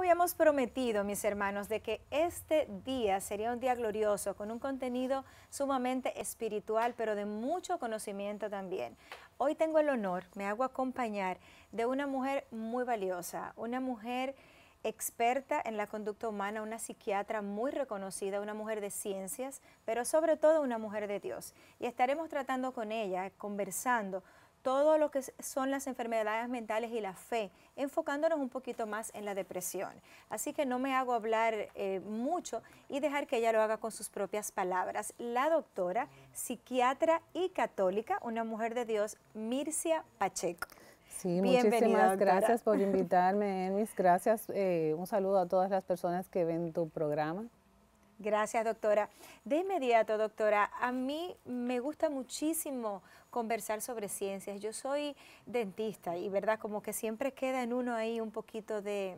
habíamos prometido, mis hermanos, de que este día sería un día glorioso, con un contenido sumamente espiritual, pero de mucho conocimiento también. Hoy tengo el honor, me hago acompañar de una mujer muy valiosa, una mujer experta en la conducta humana, una psiquiatra muy reconocida, una mujer de ciencias, pero sobre todo una mujer de Dios. Y estaremos tratando con ella, conversando todo lo que son las enfermedades mentales y la fe, enfocándonos un poquito más en la depresión. Así que no me hago hablar eh, mucho y dejar que ella lo haga con sus propias palabras. La doctora, psiquiatra y católica, una mujer de Dios, Mircia Pacheco. Sí, muchísimas gracias por invitarme, mis Gracias. Eh, un saludo a todas las personas que ven tu programa. Gracias, doctora. De inmediato, doctora, a mí me gusta muchísimo conversar sobre ciencias. Yo soy dentista y, ¿verdad? Como que siempre queda en uno ahí un poquito de,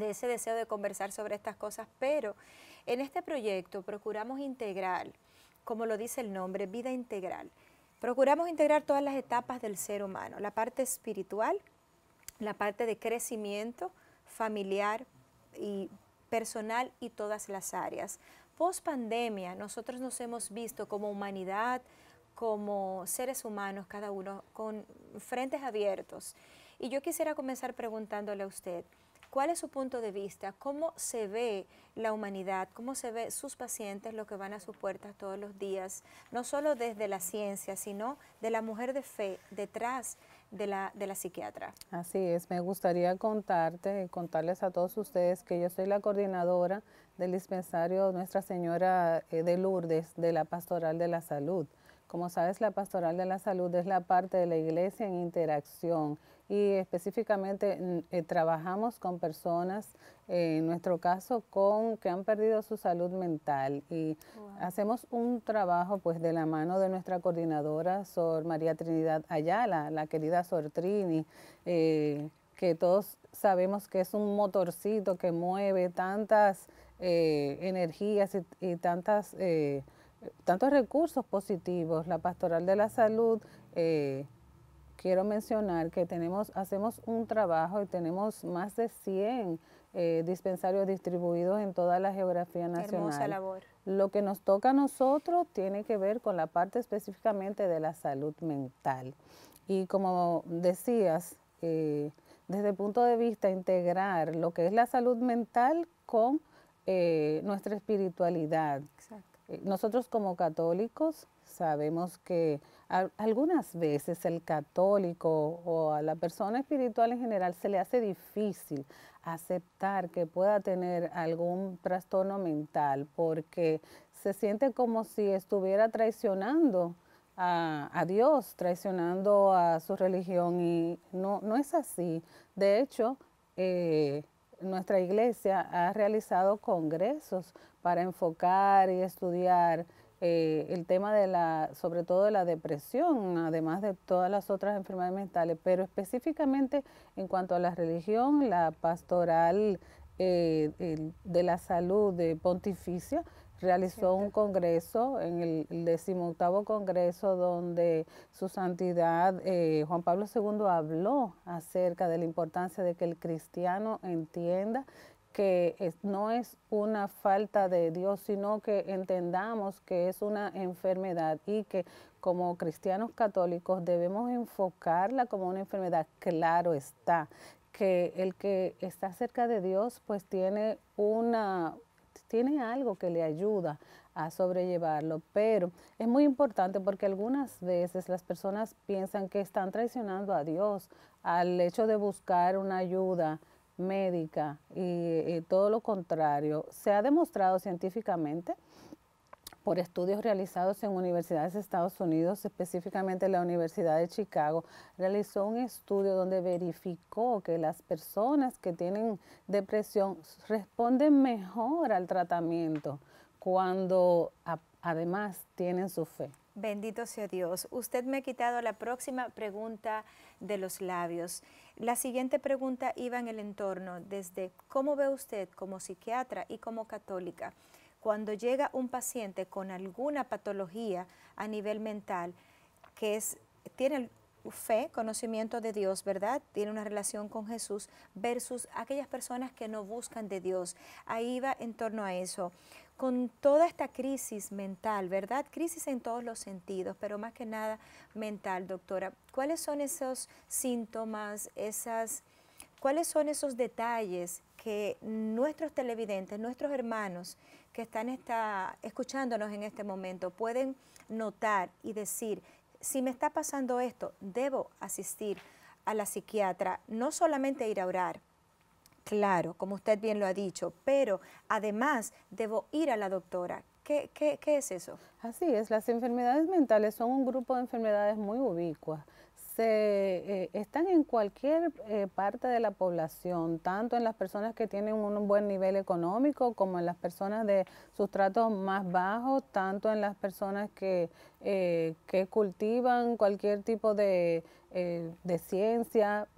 ese deseo de conversar sobre estas cosas, pero en este proyecto procuramos integrar, como lo dice el nombre, vida integral. Procuramos integrar todas las etapas del ser humano, la parte espiritual, la parte de crecimiento familiar y personal y todas las áreas. Post pandemia, nosotros nos hemos visto como humanidad, como seres humanos, cada uno con frentes abiertos. Y yo quisiera comenzar preguntándole a usted, ¿Cuál es su punto de vista? ¿Cómo se ve la humanidad? ¿Cómo se ve sus pacientes, los que van a sus puertas todos los días? No solo desde la ciencia, sino de la mujer de fe detrás de la, de la psiquiatra. Así es, me gustaría contarte, contarles a todos ustedes que yo soy la coordinadora del dispensario Nuestra Señora eh, de Lourdes de la Pastoral de la Salud. Como sabes, la Pastoral de la Salud es la parte de la iglesia en interacción y específicamente mm, eh, trabajamos con personas, eh, en nuestro caso, con que han perdido su salud mental y hacemos un trabajo pues de la mano de nuestra coordinadora, Sor María Trinidad Ayala, la querida Sor Trini, eh, que todos sabemos que es un motorcito que mueve tantas energías y, tantas, tantos recursos positivos, la pastoral de la salud. Eh, quiero mencionar que tenemos, hacemos un trabajo y tenemos más de 100 eh, dispensarios distribuidos en toda la geografía nacional. Hermosa labor. Lo que nos toca a nosotros tiene que ver con la parte específicamente de la salud mental. Y como decías, eh, desde el punto de vista integrar lo que es la salud mental con eh, nuestra espiritualidad. Exacto. Eh, nosotros como católicos sabemos que algunas veces el católico o a la persona espiritual en general se le hace difícil aceptar que pueda tener algún trastorno mental porque se siente como si estuviera traicionando a, Dios, traicionando a su religión y no, no es así. De hecho, eh, nuestra iglesia ha realizado congresos para enfocar y estudiar eh, el tema de la, sobre todo de la depresión, además de todas las otras enfermedades mentales, pero específicamente en cuanto a la religión, la pastoral eh, de la salud de Pontificia realizó un congreso, en el, el congreso, donde su santidad eh, Juan Pablo II habló acerca de la importancia de que el cristiano entienda que no es una falta de Dios, sino que entendamos que es una enfermedad y que como cristianos católicos debemos enfocarla como una enfermedad. Claro está que el que está cerca de Dios pues tiene una tiene algo que le ayuda a sobrellevarlo, pero es muy importante porque algunas veces las personas piensan que están traicionando a Dios al hecho de buscar una ayuda médica y, todo lo contrario, se ha demostrado científicamente por estudios realizados en universidades de Estados Unidos, específicamente la Universidad de Chicago, realizó un estudio donde verificó que las personas que tienen depresión responden mejor al tratamiento cuando además tienen su fe. Bendito sea Dios. Usted me ha quitado la próxima pregunta de los labios. La siguiente pregunta iba en el entorno, desde cómo ve usted como psiquiatra y como católica, cuando llega un paciente con alguna patología a nivel mental que es, tiene fe, conocimiento de Dios, ¿verdad? Tiene una relación con Jesús versus aquellas personas que no buscan de Dios. Ahí va en torno a eso. Con toda esta crisis mental, ¿verdad? Crisis en todos los sentidos, pero más que nada mental, doctora. ¿Cuáles son esos síntomas, esas, cuáles son esos detalles que nuestros televidentes, nuestros hermanos que están escuchándonos en este momento pueden notar y decir, si me está pasando esto, debo asistir a la psiquiatra, no solamente ir a orar, claro, como usted bien lo ha dicho, pero además debo ir a la doctora. ¿Qué, qué, qué es eso? Así es, las enfermedades mentales son un grupo de enfermedades muy ubicuas se, eh, están en cualquier eh, parte de la población, tanto en las personas que tienen un buen nivel económico como en las personas de sustratos más bajos, tanto en las personas que, eh, que cultivan cualquier tipo de, ciencia,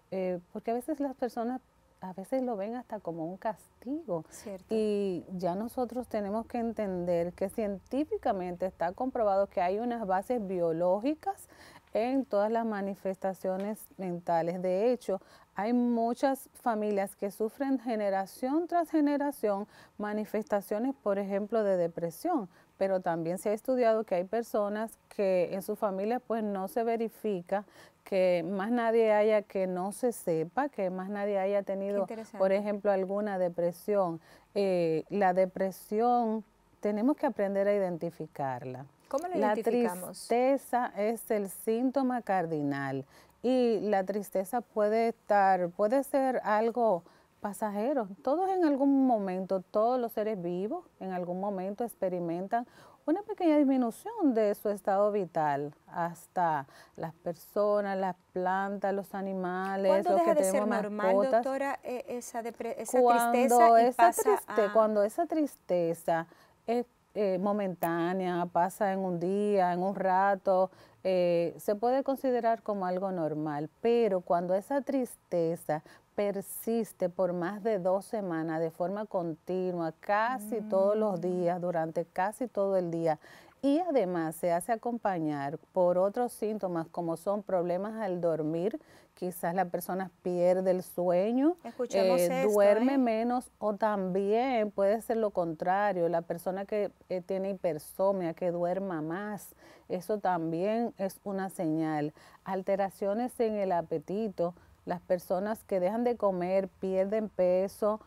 porque a veces las personas a veces lo ven hasta como un castigo. Y ya nosotros tenemos que entender que científicamente está comprobado que hay unas bases biológicas en todas las manifestaciones mentales. De hecho, hay muchas familias que sufren generación tras generación manifestaciones, por ejemplo, de depresión, pero también se ha estudiado que hay personas que en su familia pues no se verifica que más nadie haya que no se sepa, que más nadie haya tenido, por ejemplo, alguna depresión. Eh, la depresión tenemos que aprender a identificarla. ¿Cómo la tristeza es el síntoma cardinal y la tristeza puede estar, puede ser algo pasajero. Todos en algún momento, todos los seres vivos en algún momento experimentan una pequeña disminución de su estado vital hasta las personas, las plantas, los animales, lo que que ser normal, doctora, e-, esa, tristeza? Y pasa Cuando esa tristeza es eh, momentánea, pasa en un día, en un rato, eh, se puede considerar como algo normal, pero cuando esa tristeza persiste por más de dos semanas de forma continua, casi todos los mm. días, durante casi todo el día, y además se hace acompañar por otros síntomas como son problemas al dormir, quizás la persona pierde el sueño, eh, duerme ¿eh? menos o también puede ser lo contrario, la persona que eh, tiene hipersomnia, que duerma más, eso también es una señal. Alteraciones en el apetito, las personas que dejan de comer, pierden peso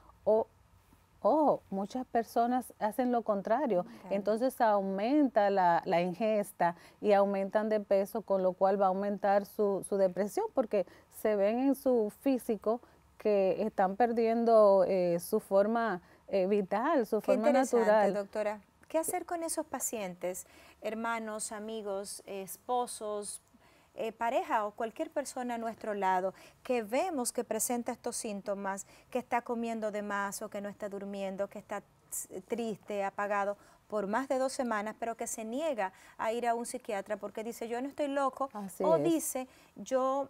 Oh, muchas personas hacen lo contrario, entonces aumenta la, ingesta y aumentan de peso, con lo cual va a aumentar su, depresión porque se ven en su físico que están perdiendo eh, su forma eh, vital, su forma natural. doctora. ¿Qué hacer con esos pacientes, hermanos, amigos, esposos, eh, pareja o cualquier persona a nuestro lado que vemos que presenta estos síntomas, que está comiendo de más o que no está durmiendo, que está triste, apagado, por más de dos semanas, pero que se niega a ir a un psiquiatra porque dice yo no estoy loco o dice yo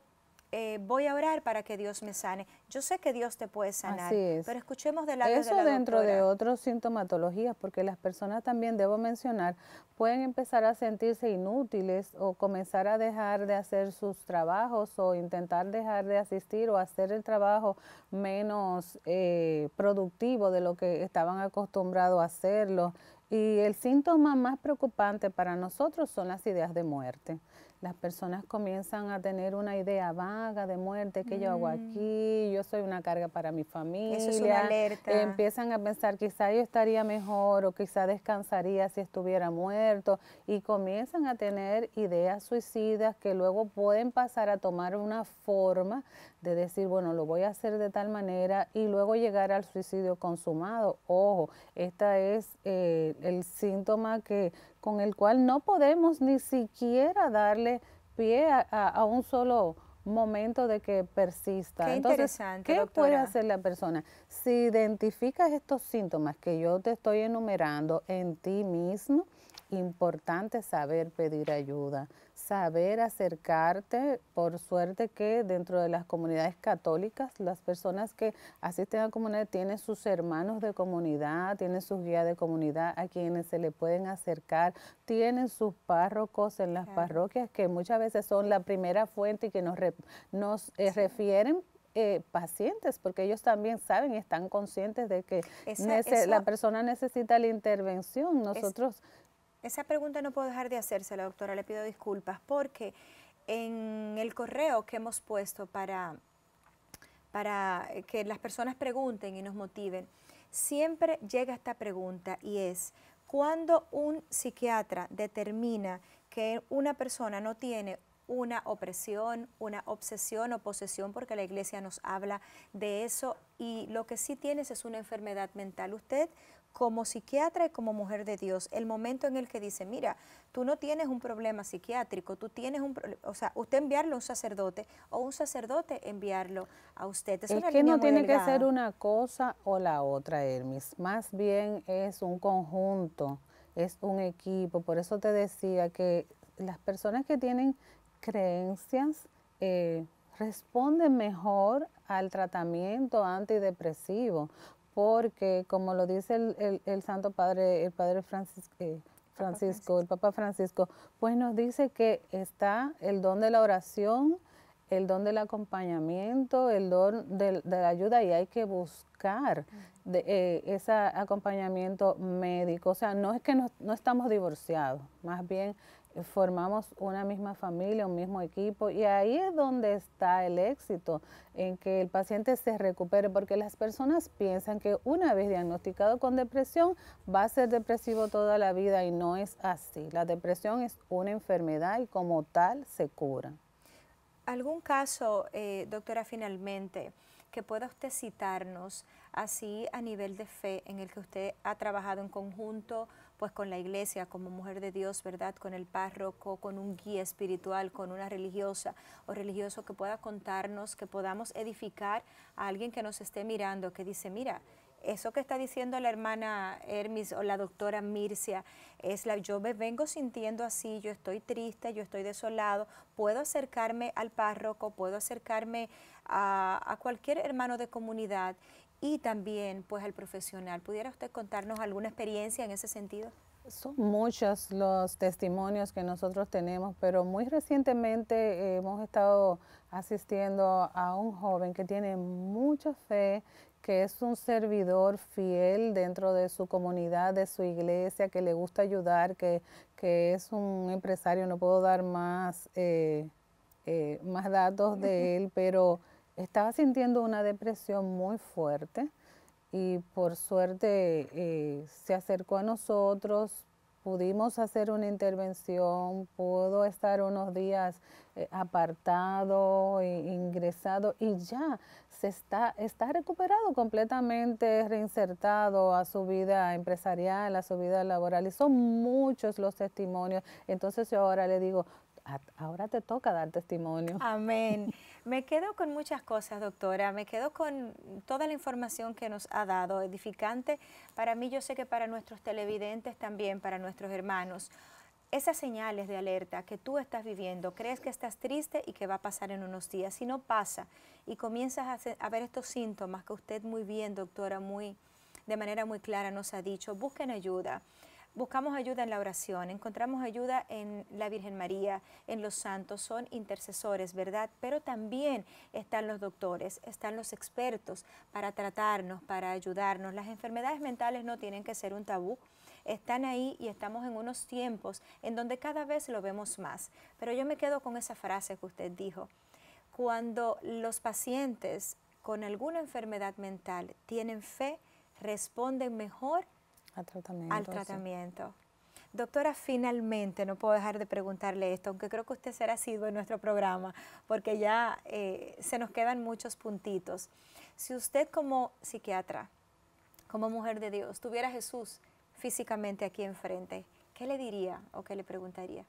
eh, voy a orar para que Dios me sane. Yo sé que Dios te puede sanar, pero escuchemos de la Eso dentro de otras sintomatologías, porque las personas también, debo mencionar, pueden empezar a sentirse inútiles o comenzar a dejar de hacer sus trabajos o intentar dejar de asistir o hacer el trabajo menos eh, productivo de lo que estaban acostumbrados a hacerlo. Y el síntoma más preocupante para nosotros son las ideas de muerte las personas comienzan a tener una idea vaga de muerte, que yo hago mm. aquí, yo soy una carga para mi familia. Eso empiezan a pensar, quizá yo estaría mejor o quizá descansaría si estuviera muerto y comienzan a tener ideas suicidas que luego pueden pasar a tomar una forma de decir, bueno, lo voy a hacer de tal manera y luego llegar al suicidio consumado. Ojo, este es eh, el síntoma que con el cual no podemos ni siquiera darle pie a, un solo momento de que persista. Entonces, ¿qué puede hacer la persona? Si identificas estos síntomas que yo te estoy enumerando en ti mismo, importante saber pedir ayuda saber acercarte. Por suerte que dentro de las comunidades católicas, las personas que asisten a comunidades tienen sus hermanos de comunidad, tienen sus guías de comunidad a quienes se le pueden acercar, tienen sus párrocos en las parroquias que muchas veces son la primera fuente y que nos, nos eh, refieren eh, pacientes, porque ellos también saben y están conscientes de que la persona necesita la intervención. Nosotros esa pregunta no puedo dejar de la doctora, le pido disculpas, porque en el correo que hemos puesto para, para eh, que las personas pregunten y nos motiven, siempre llega esta pregunta y es, cuando un psiquiatra determina que una persona no tiene una opresión, una obsesión o posesión, porque la iglesia nos habla de eso, y lo que sí tienes es una enfermedad mental. Usted como psiquiatra y como mujer de Dios, el momento en el que dice, mira, tú no tienes un problema psiquiátrico, tú tienes un problema, o sea, usted enviarlo a un sacerdote o un sacerdote enviarlo a usted. Es, que no tiene que ser una cosa o la otra, Hermes, más bien es un conjunto, es un equipo, por eso te decía que las personas que tienen creencias eh, responden mejor al tratamiento antidepresivo, porque como lo dice el, el, Santo Padre, el Padre eh, Francisco, el Papa Francisco, pues nos dice que está el don de la oración, el don del acompañamiento, el don de, la ayuda y hay que buscar de, eh, ese acompañamiento médico. O sea, no es que no, no estamos divorciados, más bien formamos una misma familia, un mismo equipo y ahí es donde está el éxito, en que el paciente se recupere, porque las personas piensan que una vez diagnosticado con depresión va a ser depresivo toda la vida y no es así. La depresión es una enfermedad y como tal se cura. ¿Algún caso, eh, doctora, finalmente, que pueda usted citarnos así a nivel de fe en el que usted ha trabajado en conjunto? pues con la iglesia, como mujer de Dios, ¿verdad? Con el párroco, con un guía espiritual, con una religiosa o religioso que pueda contarnos, que podamos edificar a alguien que nos esté mirando, que dice, mira, eso que está diciendo la hermana Hermes o la doctora Mircia es la yo me vengo sintiendo así, yo estoy triste, yo estoy desolado, puedo acercarme al párroco, puedo acercarme a, a cualquier hermano de comunidad y también pues al profesional. ¿Pudiera usted contarnos alguna experiencia en ese sentido? Son muchos los testimonios que nosotros tenemos, pero muy recientemente hemos estado asistiendo a un joven que tiene mucha fe, que es un servidor fiel dentro de su comunidad, de su iglesia, que le gusta ayudar, que, es un empresario, no puedo dar más, eh, eh, más datos de él, pero estaba sintiendo una depresión muy fuerte y por suerte eh, se acercó a nosotros, pudimos hacer una intervención, pudo estar unos días eh, apartado, e ingresado y ya se está, está recuperado completamente, reinsertado a su vida empresarial, a su vida laboral y son muchos los testimonios. Entonces yo ahora le digo, ahora te toca dar testimonio. Amén. Me quedo con muchas cosas, doctora. Me quedo con toda la información que nos ha dado, edificante. Para mí, yo sé que para nuestros televidentes también, para nuestros hermanos, esas señales de alerta que tú estás viviendo, crees que estás triste y que va a pasar en unos días. Si no pasa y comienzas a, ver estos síntomas que usted muy bien, doctora, muy de manera muy clara nos ha dicho, busquen ayuda buscamos ayuda en la oración, encontramos ayuda en la Virgen María, en los santos, son intercesores, ¿verdad? Pero también están los doctores, están los expertos para tratarnos, para ayudarnos. Las enfermedades mentales no tienen que ser un tabú están ahí y estamos en unos tiempos en donde cada vez lo vemos más. Pero yo me quedo con esa frase que usted dijo. Cuando los pacientes con alguna enfermedad mental tienen fe, responden mejor al tratamiento. Al tratamiento. Doctora, finalmente no puedo dejar de preguntarle esto, aunque creo que usted será sido en nuestro programa, porque ya eh, se nos quedan muchos puntitos. Si usted como psiquiatra, como mujer de Dios, tuviera a Jesús físicamente aquí enfrente, ¿qué le diría o qué le preguntaría?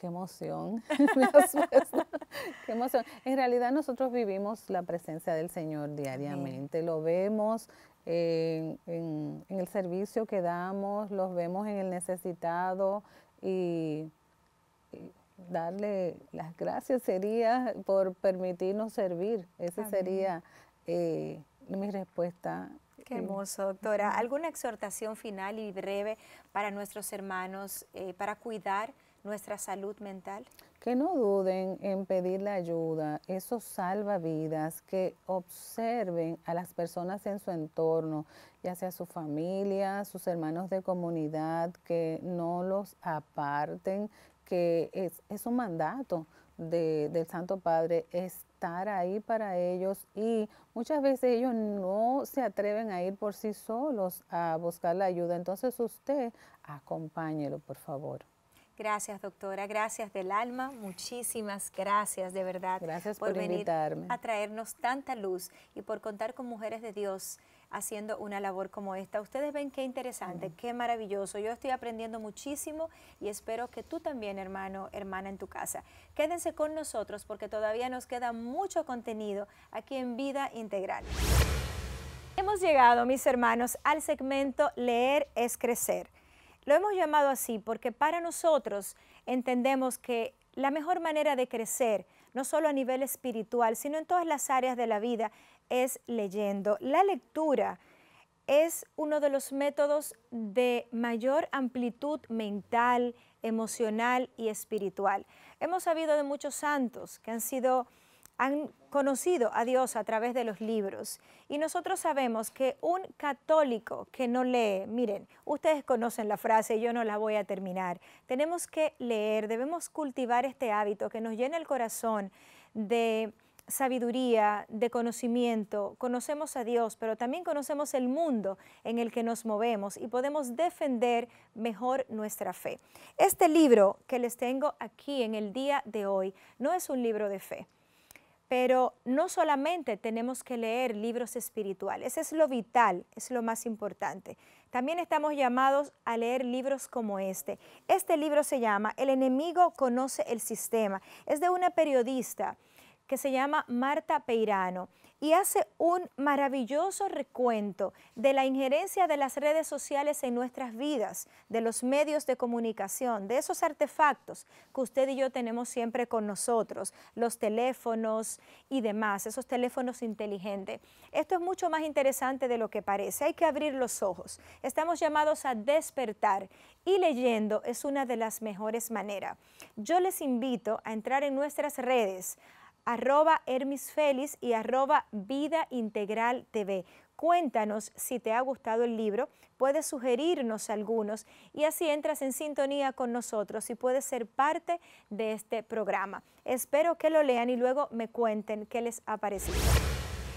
Qué emoción. En realidad nosotros vivimos la presencia del Señor diariamente, lo vemos en, el servicio que damos, los vemos en el necesitado y, darle las gracias sería por permitirnos servir. Esa sería eh, mi respuesta. Qué hermoso, eh, doctora. ¿Alguna exhortación final y breve para nuestros hermanos eh, para cuidar nuestra salud mental? Que no duden en pedir la ayuda, eso salva vidas, que observen a las personas en su entorno, ya sea su familia, sus hermanos de comunidad, que no los aparten, que es, un mandato del Santo Padre estar ahí para ellos y muchas veces ellos no se atreven a ir por sí solos a buscar la ayuda. Entonces usted acompáñelo, por favor. Gracias, doctora. Gracias del alma. Muchísimas gracias, de verdad. Gracias por, venir a traernos tanta luz y por contar con mujeres de Dios haciendo una labor como esta. Ustedes ven qué interesante, qué maravilloso. Yo estoy aprendiendo muchísimo y espero que tú también, hermano, hermana en tu casa. Quédense con nosotros porque todavía nos queda mucho contenido aquí en Vida Integral. Hemos llegado, mis hermanos, al segmento Leer es Crecer. Lo hemos llamado así porque para nosotros entendemos que la mejor manera de crecer, no solo a nivel espiritual, sino en todas las áreas de la vida, es leyendo. La lectura es uno de los métodos de mayor amplitud mental, emocional y espiritual. Hemos sabido de muchos santos que han sido han conocido a Dios a través de los libros. Y nosotros sabemos que un católico que no lee, miren, ustedes conocen la frase, yo no la voy a terminar, tenemos que leer, debemos cultivar este hábito que nos llena el corazón de sabiduría, de conocimiento, conocemos a Dios, pero también conocemos el mundo en el que nos movemos y podemos defender mejor nuestra fe. Este libro que les tengo aquí en el día de hoy no es un libro de fe, pero no solamente tenemos que leer libros espirituales, es lo vital, es lo más importante. También estamos llamados a leer libros como este. Este libro se llama El enemigo conoce el sistema. Es de una periodista que se llama Marta Peirano y hace un maravilloso recuento de la injerencia de las redes sociales en nuestras vidas, de los medios de comunicación, de esos artefactos que usted y yo tenemos siempre con nosotros, los teléfonos y demás, esos teléfonos inteligentes. Esto es mucho más interesante de lo que parece, hay que abrir los ojos. Estamos llamados a despertar y leyendo es una de las mejores maneras. Yo les invito a entrar en nuestras redes, arroba hermisfelis y arroba vida integral TV. Cuéntanos si te ha gustado el libro, puedes sugerirnos algunos y así entras en sintonía con nosotros y puedes ser parte de este programa. Espero que lo lean y luego me cuenten qué les ha parecido.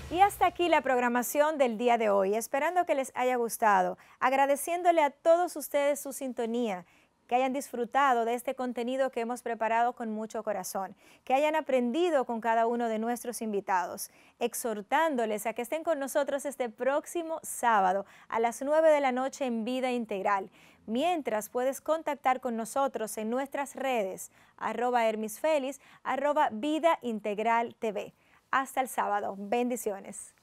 Y hasta aquí la programación del día de hoy, esperando que les haya gustado, agradeciéndole a todos ustedes su sintonía que hayan disfrutado de este contenido que hemos preparado con mucho corazón, que hayan aprendido con cada uno de nuestros invitados, exhortándoles a que estén con nosotros este próximo sábado a las 9 de la noche en Vida Integral. Mientras puedes contactar con nosotros en nuestras redes, arroba Hermisfelis, arroba Vida Integral TV. Hasta el sábado. Bendiciones.